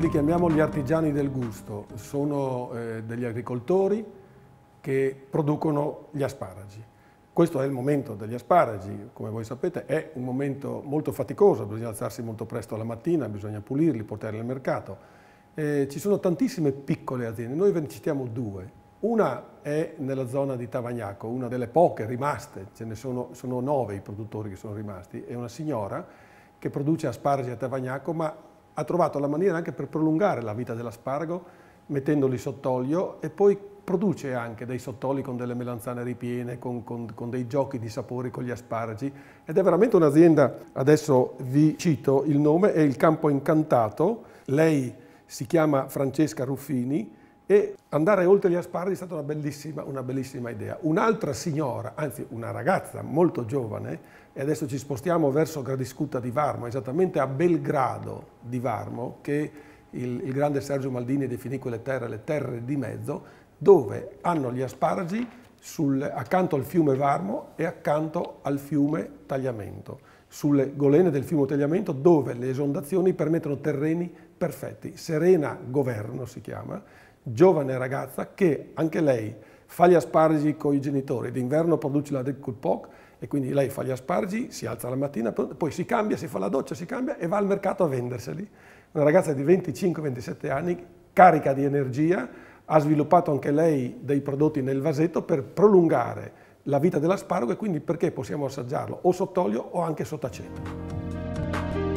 noi li chiamiamo gli artigiani del gusto, sono eh, degli agricoltori che producono gli asparagi. Questo è il momento degli asparagi, come voi sapete è un momento molto faticoso, bisogna alzarsi molto presto la mattina, bisogna pulirli, portarli al mercato. Eh, ci sono tantissime piccole aziende, noi ve ne citiamo due. Una è nella zona di Tavagnaco, una delle poche rimaste, ce ne sono, sono nove i produttori che sono rimasti, è una signora che produce asparagi a Tavagnaco ma ha trovato la maniera anche per prolungare la vita dell'asparago mettendoli sott'olio e poi produce anche dei sottoli con delle melanzane ripiene, con, con, con, dei giochi di sapori con gli asparagi ed è veramente un'azienda, adesso vi cito il nome, è il Campo Incantato, lei si chiama Francesca Ruffini, e andare oltre gli asparagi è stata una bellissima, una bellissima idea. Un'altra signora, anzi una ragazza molto giovane, e adesso ci spostiamo verso Gradiscutta di Varmo, esattamente a Belgrado di Varmo, che il, il grande Sergio Maldini definì quelle terre le terre di mezzo, dove hanno gli asparagi sul, accanto al fiume Varmo e accanto al fiume Tagliamento, sulle golene del fiume Tagliamento dove le esondazioni permettono terreni perfetti. Serena Governo si chiama, giovane ragazza che anche lei fa gli asparagi con i genitori, d'inverno produce la del e quindi lei fa gli asparagi, si alza la mattina, poi si cambia, si fa la doccia, si cambia e va al mercato a venderseli. Una ragazza di 25-27 anni, carica di energia, ha sviluppato anche lei dei prodotti nel vasetto per prolungare la vita dell'asparago e quindi perché possiamo assaggiarlo o sott'olio o anche sott'aceto.